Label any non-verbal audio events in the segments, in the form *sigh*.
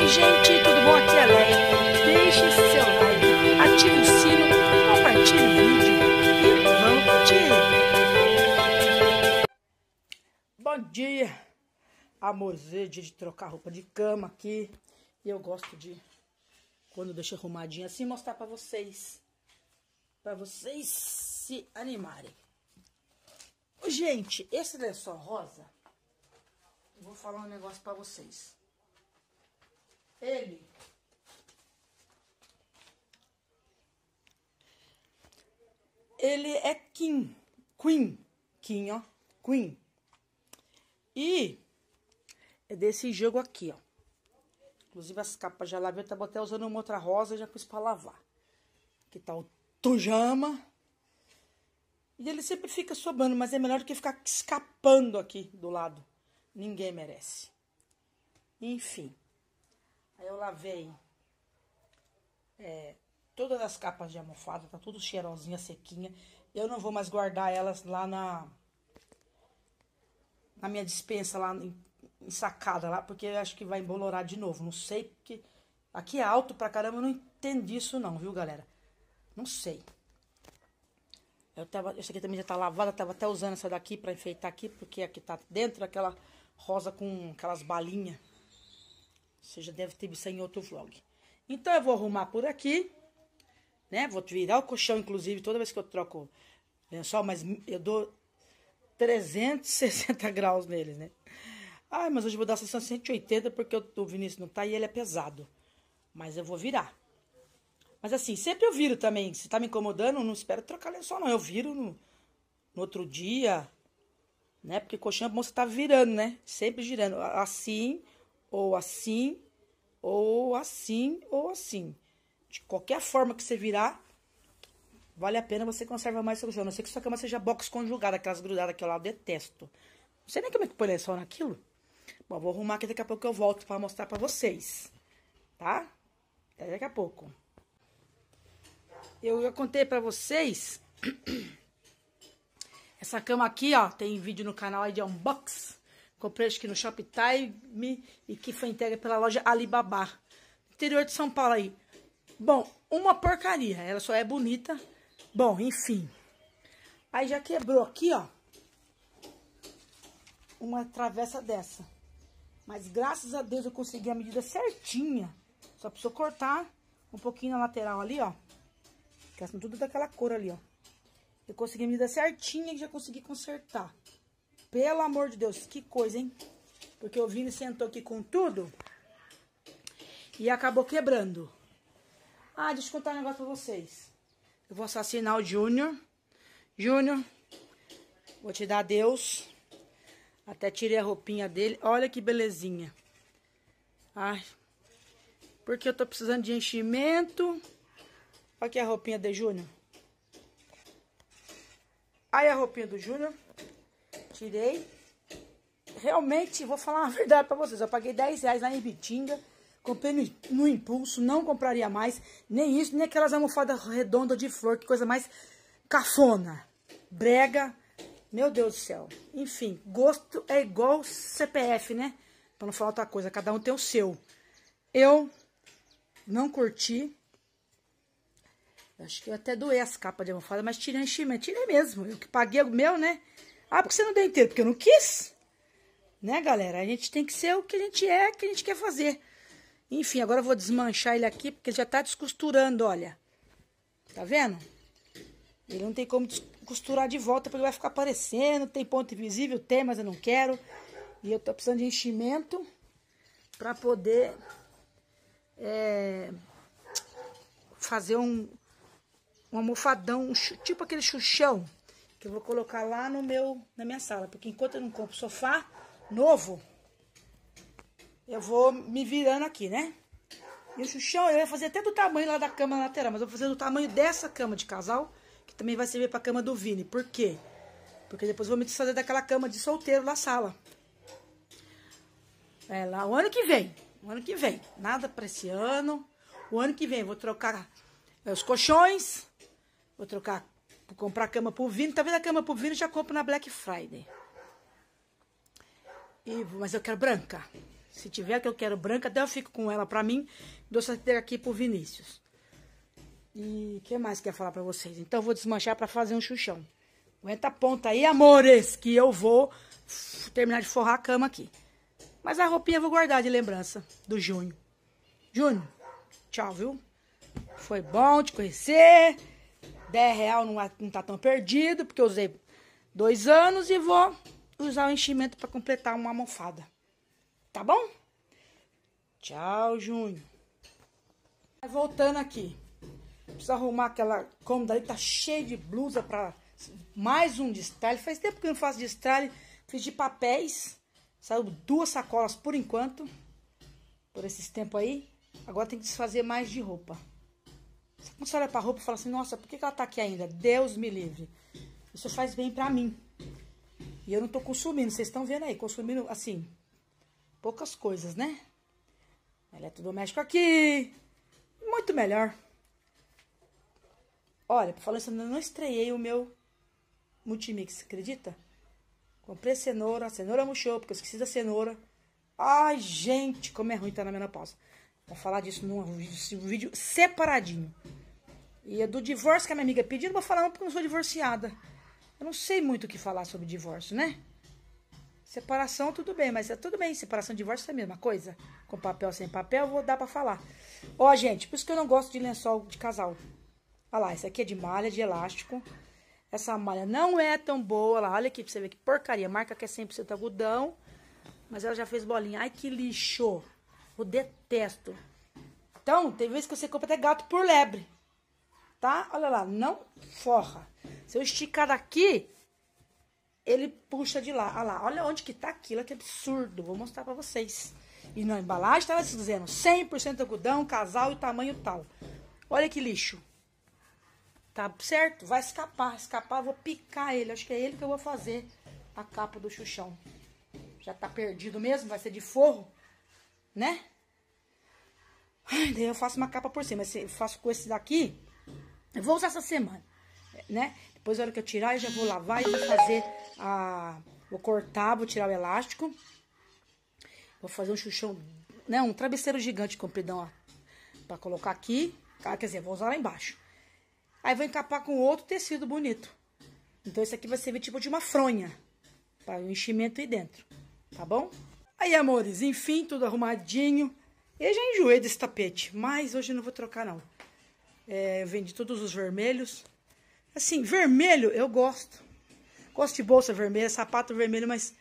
Oi gente, tudo bom? Aqui é Leia. Deixe seu like, ative o sino, compartilhe o vídeo e vamos curtir. Bom dia, amorzinho, dia de trocar roupa de cama aqui. E eu gosto de, quando deixo arrumadinha assim, mostrar pra vocês. Pra vocês se animarem. Gente, esse lençol rosa, vou falar um negócio pra vocês. Ele. Ele é King, Queen. Kim, ó. Queen. E é desse jogo aqui, ó. Inclusive as capas já lavei, eu tava até usando uma outra rosa já pus pra lavar. Aqui tá o Tujama. E ele sempre fica sobrando, mas é melhor do que ficar escapando aqui do lado. Ninguém merece. Enfim. Aí eu lavei é, todas as capas de almofada, tá tudo cheirosinha, sequinha. Eu não vou mais guardar elas lá na, na minha dispensa, lá em, em sacada, lá, porque eu acho que vai embolorar de novo. Não sei, porque aqui é alto pra caramba, eu não entendi isso não, viu, galera? Não sei. Eu tava, essa aqui também já tá lavada, tava até usando essa daqui pra enfeitar aqui, porque aqui tá dentro aquela rosa com aquelas balinhas. Você já deve ter visto em outro vlog. Então, eu vou arrumar por aqui, né? Vou virar o colchão, inclusive, toda vez que eu troco lençol, mas eu dou 360 *laughs* graus neles, né? Ai, mas hoje eu vou dar sessão 180 porque o Vinícius não tá e ele é pesado. Mas eu vou virar. Mas assim, sempre eu viro também. Se tá me incomodando, não espero trocar lençol, não. Eu viro no, no outro dia, né? Porque colchão é bom você tá virando, né? Sempre girando. Assim, ou assim, ou assim, ou assim. De qualquer forma que você virar, vale a pena você conserva mais seu lençol. A não ser que sua cama seja box conjugada, aquelas grudadas que eu lá detesto. Não sei nem como é que põe lençol naquilo. Bom, vou arrumar que daqui a pouco eu volto para mostrar para vocês, tá? Até daqui a pouco. Eu já contei para vocês *clears throat* essa cama aqui, ó, tem vídeo no canal aí de unbox. Comprei acho que no Shoptime e que foi entregue pela loja Alibaba. Interior de São Paulo aí. Bom, uma porcaria. Ela só é bonita. Bom, enfim. Aí já quebrou aqui, ó. Uma travessa dessa. Mas graças a Deus eu consegui a medida certinha. Só precisou cortar um pouquinho na lateral ali, ó. Que são tudo daquela cor ali, ó. Eu consegui a medida certinha e já consegui consertar. Pelo amor de Deus, que coisa, hein? Porque o Vini sentou aqui com tudo e acabou quebrando. Ah, deixa eu contar um negócio pra vocês. Eu vou assassinar o Júnior. Júnior, vou te dar adeus. Até tirei a roupinha dele. Olha que belezinha. Ai, porque eu tô precisando de enchimento. Olha aqui a roupinha do Júnior. Aí a roupinha do Júnior tirei. Realmente, vou falar uma *laughs* verdade para vocês. Eu paguei 10 reais lá em Bitinga. Comprei no, no, impulso, não compraria mais. Nem isso, nem aquelas almofadas redondas de flor. Que coisa mais cafona. Brega. Meu Deus do céu. Enfim, gosto é igual CPF, né? Pra não falar outra coisa. Cada um tem o seu. Eu não curti. Acho que eu até doei as capas de almofada, mas tirei enchimento. Tirei mesmo. Eu que paguei o meu, né? Ah, porque você não deu inteiro, porque eu não quis. Né, galera? A gente tem que ser o que a gente é, o que a gente quer fazer. Enfim, agora eu vou desmanchar ele aqui, porque ele já tá descosturando, olha. Tá vendo? Ele não tem como costurar de volta, porque vai ficar aparecendo. Tem ponto invisível? Tem, mas eu não quero. E eu tô precisando de enchimento para poder é, fazer um, um almofadão, um, tipo aquele chuchão que eu vou colocar lá no meu, na minha sala, porque enquanto eu não compro sofá novo, eu vou me virando aqui, né? E o chão eu ia fazer até do tamanho lá da cama lateral, mas eu vou fazer do tamanho dessa cama de casal, que também vai servir pra cama do Vini. Por quê? Porque depois eu vou me desfazer daquela cama de solteiro na sala. É lá, o ano que vem, o ano que vem. Nada pra esse ano. O ano que vem eu vou trocar é, os colchões, vou trocar Tipo, comprar cama pro Vini. Talvez a cama pro Vini já compro na Black Friday. E, mas eu quero branca. Se tiver que eu quero branca, até eu fico com ela pra mim. Dou essa aqui pro Vinícius. E o que mais quer falar pra vocês? Então eu vou desmanchar pra fazer um chuchão. Aguenta a ponta aí, amores, que eu vou terminar de forrar a cama aqui. Mas a roupinha eu vou guardar de lembrança do Junho. Junho, tchau, viu? Foi bom te conhecer. 10 real não, é, não tá tão perdido, porque eu usei dois anos e vou usar o enchimento para completar uma almofada. Tá bom? Tchau, Junho. Voltando aqui. Preciso arrumar aquela cômoda ali, tá cheia de blusa para mais um destralhe. Faz tempo que eu não faço destralhe. Fiz de papéis. Saiu duas sacolas por enquanto. Por esses tempos aí. Agora tem que desfazer mais de roupa. Quando você olha pra roupa e fala assim, nossa, por que, que ela tá aqui ainda? Deus me livre. Isso faz bem pra mim. E eu não tô consumindo, vocês estão vendo aí, consumindo, assim, poucas coisas, né? Eletrodoméstico é aqui. Muito melhor. Olha, falar isso, eu não estreiei o meu multimix, acredita? Comprei cenoura, a cenoura murchou, porque eu esqueci da cenoura. Ai, gente, como é ruim estar tá na menopausa. Vou falar disso num vídeo, separadinho. E é do divórcio que a minha amiga pediu, não vou falar não porque eu não sou divorciada. Eu não sei muito o que falar sobre divórcio, né? Separação, tudo bem, mas é tudo bem. Separação e divórcio é a mesma coisa. Com papel, sem papel, vou dar para falar. Ó, gente, por isso que eu não gosto de lençol de casal. Olha lá, essa aqui é de malha, de elástico. Essa malha não é tão boa. Olha, olha aqui pra você ver que porcaria. Marca que é 100% algodão, mas ela já fez bolinha. Ai, que lixo! Eu detesto. Então, tem vezes que você compra até gato por lebre. Tá? Olha lá, não forra. Se eu esticar daqui, ele puxa de lá. Olha lá, olha onde que tá aquilo, que absurdo. Vou mostrar pra vocês. E na embalagem tava assim, dizendo 100% algodão, casal e tamanho tal. Olha que lixo. Tá certo? Vai escapar. Escapar, vou picar ele. Acho que é ele que eu vou fazer a capa do chuchão. Já tá perdido mesmo, vai ser de forro né? Ai, daí eu faço uma capa por cima. Eu faço com esse daqui. Eu vou usar essa semana, né? Depois, na hora que eu tirar, eu já vou lavar e vou fazer a... Vou cortar, vou tirar o elástico. Vou fazer um chuchão, né? Um travesseiro gigante compridão, ó. Pra colocar aqui. Ah, quer dizer, vou usar lá embaixo. Aí vou encapar com outro tecido bonito. Então, esse aqui vai servir tipo de uma fronha. Para o enchimento aí dentro. Tá bom? Aí, amores, enfim, tudo arrumadinho. Eu já enjoei desse tapete, mas hoje não vou trocar, não. É, eu vendi todos os vermelhos. Assim, vermelho eu gosto. Gosto de bolsa vermelha, sapato vermelho, mas...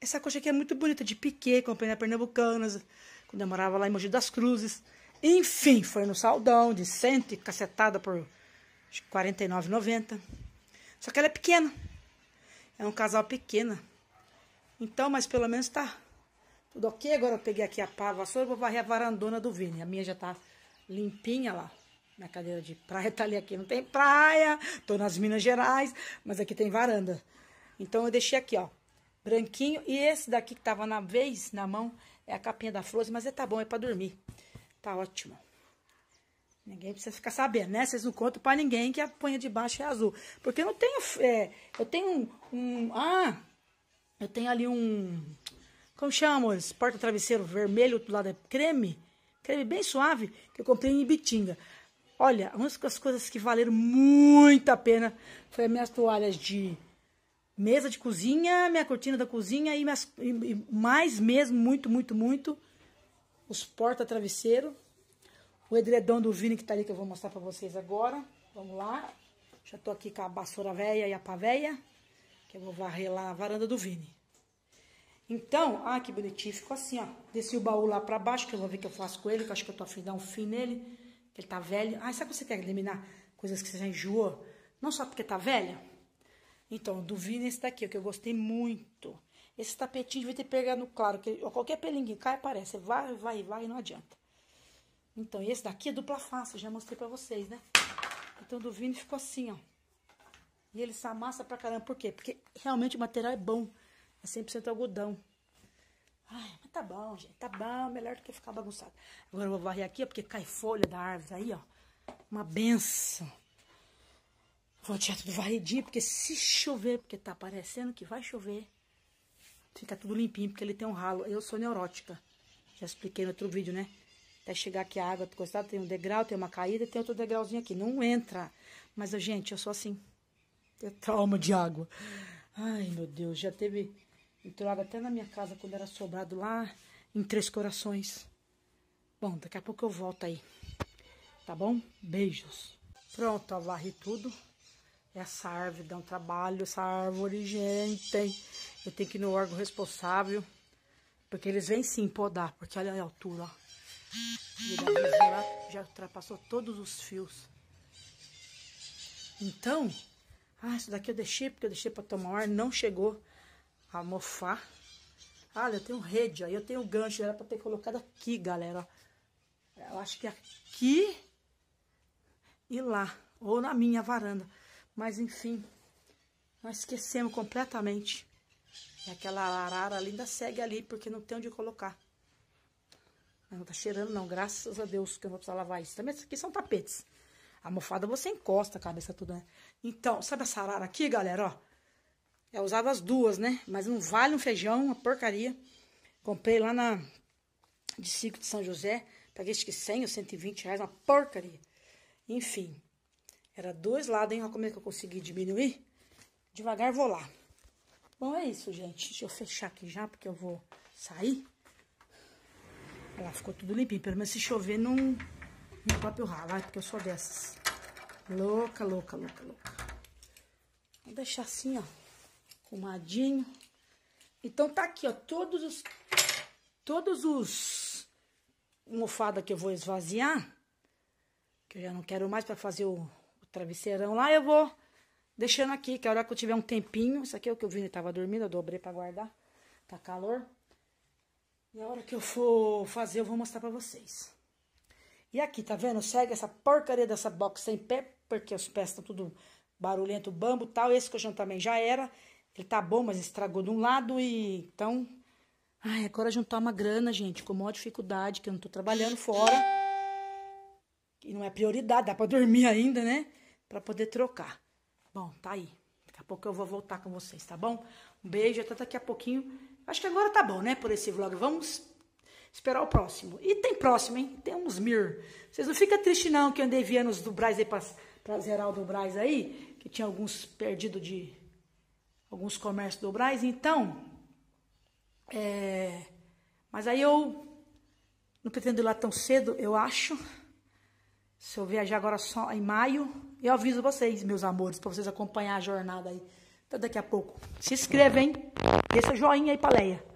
Essa coxa aqui é muito bonita, de piquê, comprei na Pernambucanas, quando eu morava lá em Mogi das Cruzes. Enfim, foi no saldão, de cento e cacetada por R$ 49,90. Só que ela é pequena. É um casal pequena. Então, mas pelo menos tá tudo ok? Agora eu peguei aqui a pá, a vassoura, vou varrer a varandona do Vini. A minha já tá limpinha lá. Minha cadeira de praia *laughs* tá ali aqui. Não tem praia, tô nas Minas Gerais, mas aqui tem varanda. Então eu deixei aqui, ó, branquinho. E esse daqui que tava na vez, na mão, é a capinha da flor, mas é, tá bom, é pra dormir. Tá ótimo. Ninguém precisa ficar sabendo, né? Vocês não contam pra ninguém que a ponha de baixo é azul. Porque eu não tenho, é, eu tenho um, um ah, eu tenho ali um como chama, esse porta-travesseiro vermelho, do lado é creme, creme bem suave, que eu comprei em Ibitinga. Olha, uma das coisas que valeram muito a pena foi as minhas toalhas de mesa de cozinha, minha cortina da cozinha e, minhas, e mais mesmo, muito, muito, muito, os porta-travesseiro, o edredom do Vini que tá ali que eu vou mostrar pra vocês agora. Vamos lá. Já tô aqui com a vassoura velha e a pavéia, que eu vou varrer lá a varanda do Vini. Então, ah, que bonitinho, ficou assim, ó. Desci o baú lá para baixo, que eu vou ver o que eu faço com ele, que eu acho que eu tô afim de dar um fim nele, que ele tá velho. Ah, sabe que você quer eliminar coisas que você já enjoou? Não só porque tá velho? Então, duvido nesse daqui, que eu gostei muito. Esse tapetinho devia ter pegado claro, que qualquer pelinho cai aparece, vai, vai, vai, e não adianta. Então, esse daqui é dupla face, já mostrei para vocês, né? Então, do Vini ficou assim, ó. E ele se amassa pra caramba, por quê? Porque realmente o material é bom. É 100% algodão. Ai, mas tá bom, gente. Tá bom, melhor do que ficar bagunçado. Agora eu vou varrer aqui, ó, porque cai folha da árvore aí, ó. Uma benção. Vou tirar tudo varredinho, porque se chover, porque tá parecendo que vai chover, fica tudo limpinho, porque ele tem um ralo. Eu sou neurótica. Já expliquei no outro vídeo, né? Até chegar aqui a água do tem um degrau, tem uma caída, tem outro degrauzinho aqui. Não entra. Mas, gente, eu sou assim. Eu trauma de água. Ai, meu Deus, já teve Entrou até na minha casa quando era sobrado lá em Três Corações. Bom, daqui a pouco eu volto aí. Tá bom? Beijos. Pronto, ó, varri tudo. Essa árvore dá um trabalho, essa árvore, gente. Eu tenho que ir no órgão responsável. Porque eles vêm sim podar, porque olha a altura, ó. E lá já ultrapassou todos os fios. Então, ah, isso daqui eu deixei, porque eu deixei para tomar ar, não chegou a mofar. Olha, eu tenho rede, aí eu tenho gancho, era para ter colocado aqui, galera. Eu acho que é aqui e lá, ou na minha varanda. Mas, enfim, nós esquecemos completamente. E é aquela arara linda segue ali, porque não tem onde colocar. Não tá cheirando, não. Graças a Deus que eu não vou precisar lavar isso. Também isso aqui são tapetes. A mofada você encosta a cabeça toda, né? Então, sabe essa arara aqui, galera, ó? Eu usava as duas, né? Mas não vale um feijão, uma porcaria. Comprei lá na de Cico de São José. Paguei acho que 100 ou 120 reais, uma porcaria. Enfim, era dois lados, hein? Olha como é que eu consegui diminuir. Devagar vou lá. Bom, é isso, gente. Deixa eu fechar aqui já, porque eu vou sair. lá, ficou tudo limpinho. Pelo menos se chover, não, não próprio rala, porque eu sou dessas. Louca, louca, louca, louca. Vou deixar assim, ó arrumadinho. Então tá aqui, ó, todos os todos os almofada que eu vou esvaziar, que eu já não quero mais para fazer o, o, travesseirão lá, eu vou deixando aqui, que a hora que eu tiver um tempinho, isso aqui é o que eu vi ele tava dormindo, eu dobrei para guardar. Tá calor. E a hora que eu for fazer, eu vou mostrar para vocês. E aqui, tá vendo? Segue essa porcaria dessa box sem pé, porque os pés estão tudo barulhento, bambo tal. Esse colchão também já era. Ele tá bom, mas estragou de um lado e. Então. Ai, agora juntar tá uma grana, gente, com maior dificuldade, que eu não tô trabalhando fora. E não é prioridade, dá pra dormir ainda, né? Pra poder trocar. Bom, tá aí. Daqui a pouco eu vou voltar com vocês, tá bom? Um beijo, até daqui a pouquinho. Acho que agora tá bom, né? Por esse vlog. Vamos esperar o próximo. E tem próximo, hein? Tem uns mir. Vocês não ficam tristes, não, que eu andei vendo os do Braz aí pra, pra zerar o do Braz aí, que tinha alguns perdidos de alguns comércios do Braz. Então, é, mas aí eu não pretendo ir lá tão cedo, eu acho. Se eu viajar agora só em maio, eu aviso vocês, meus amores, para vocês acompanhar a jornada aí. Até daqui a pouco. Se inscreva, uhum. hein? Deixa o joinha aí pra Leia.